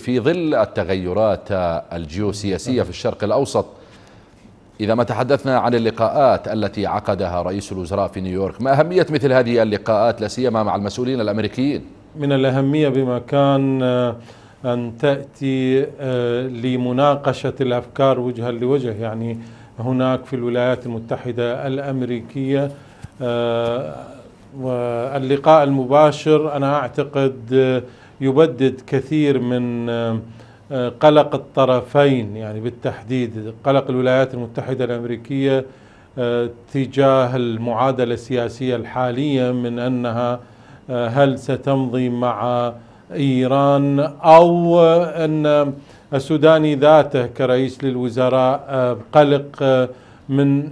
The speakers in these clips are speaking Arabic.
في ظل التغيرات الجيوسياسية في الشرق الأوسط إذا ما تحدثنا عن اللقاءات التي عقدها رئيس الوزراء في نيويورك ما أهمية مثل هذه اللقاءات لا سيما مع المسؤولين الأمريكيين من الأهمية بمكان آه، أن تأتي آه، لمناقشة الأفكار وجها لوجه يعني هناك في الولايات المتحدة الأمريكية آه، واللقاء المباشر أنا أعتقد يبدد كثير من آه، آه، قلق الطرفين يعني بالتحديد قلق الولايات المتحدة الأمريكية آه، تجاه المعادلة السياسية الحالية من أنها هل ستمضي مع إيران أو أن السوداني ذاته كرئيس للوزراء قلق من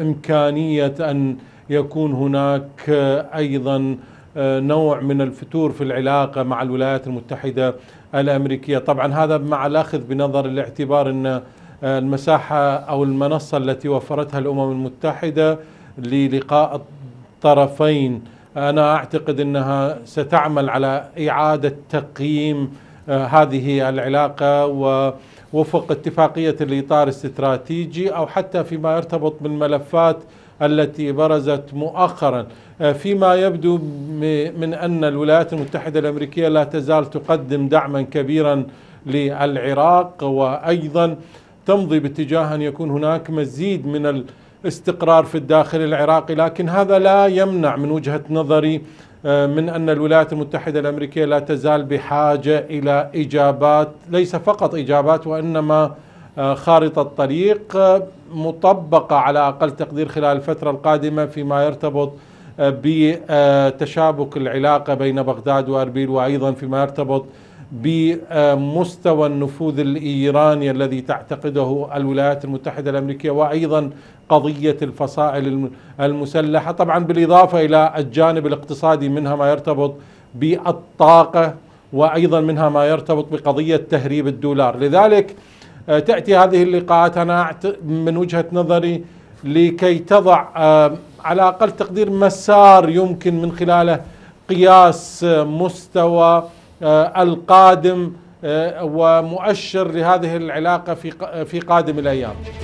إمكانية أن يكون هناك أيضا آه، نوع من الفتور في العلاقة مع الولايات المتحدة الأمريكية طبعا هذا مع الأخذ بنظر الاعتبار أن آه، المساحة أو المنصة التي وفرتها الأمم المتحدة للقاء الطرفين أنا أعتقد أنها ستعمل على إعادة تقييم آه، هذه العلاقة ووفق اتفاقية الإطار الاستراتيجي أو حتى فيما يرتبط بالملفات التي برزت مؤخرا آه، فيما يبدو من أن الولايات المتحدة الأمريكية لا تزال تقدم دعما كبيرا للعراق وأيضا تمضي باتجاه أن يكون هناك مزيد من الاستقرار في الداخل العراقي لكن هذا لا يمنع من وجهة نظري آه، من أن الولايات المتحدة الأمريكية لا تزال بحاجة إلى إجابات ليس فقط إجابات وإنما آه، خارطة طريق آه، مطبقة على أقل تقدير خلال الفترة القادمة فيما يرتبط آه، بتشابك العلاقة بين بغداد وأربيل وأيضا فيما يرتبط بمستوى النفوذ الإيراني الذي تعتقده الولايات المتحدة الأمريكية وأيضا قضية الفصائل المسلحة طبعا بالإضافة إلى الجانب الاقتصادي منها ما يرتبط بالطاقة وأيضا منها ما يرتبط بقضية تهريب الدولار لذلك آه، تأتي هذه اللقاءات أنا من وجهة نظري لكي تضع آه، على أقل تقدير مسار يمكن من خلاله قياس آه، مستوى القادم ومؤشر لهذه العلاقة في قادم الأيام